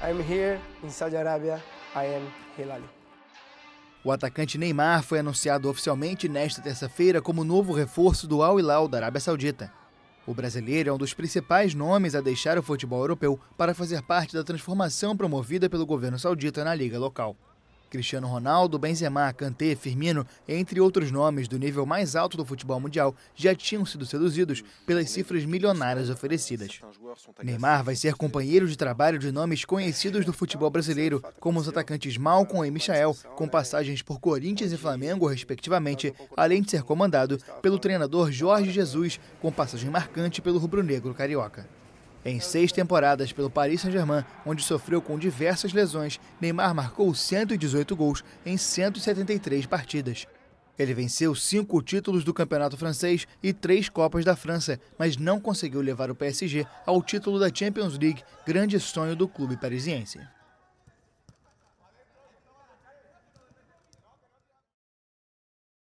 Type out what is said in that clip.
I'm here in Saudi Arabia. I am Hilali. O atacante Neymar foi anunciado oficialmente nesta terça-feira como novo reforço do Al Hilal da Arábia Saudita. O brasileiro é um dos principais nomes a deixar o futebol europeu para fazer parte da transformação promovida pelo governo saudita na liga local. Cristiano Ronaldo, Benzema, Kanté, Firmino, entre outros nomes do nível mais alto do futebol mundial, já tinham sido seduzidos pelas cifras milionárias oferecidas. Neymar vai ser companheiro de trabalho de nomes conhecidos do futebol brasileiro, como os atacantes Malcom e Michael, com passagens por Corinthians e Flamengo, respectivamente, além de ser comandado pelo treinador Jorge Jesus, com passagem marcante pelo rubro-negro carioca. Em seis temporadas pelo Paris Saint-Germain, onde sofreu com diversas lesões, Neymar marcou 118 gols em 173 partidas. Ele venceu cinco títulos do campeonato francês e três Copas da França, mas não conseguiu levar o PSG ao título da Champions League, grande sonho do clube parisiense.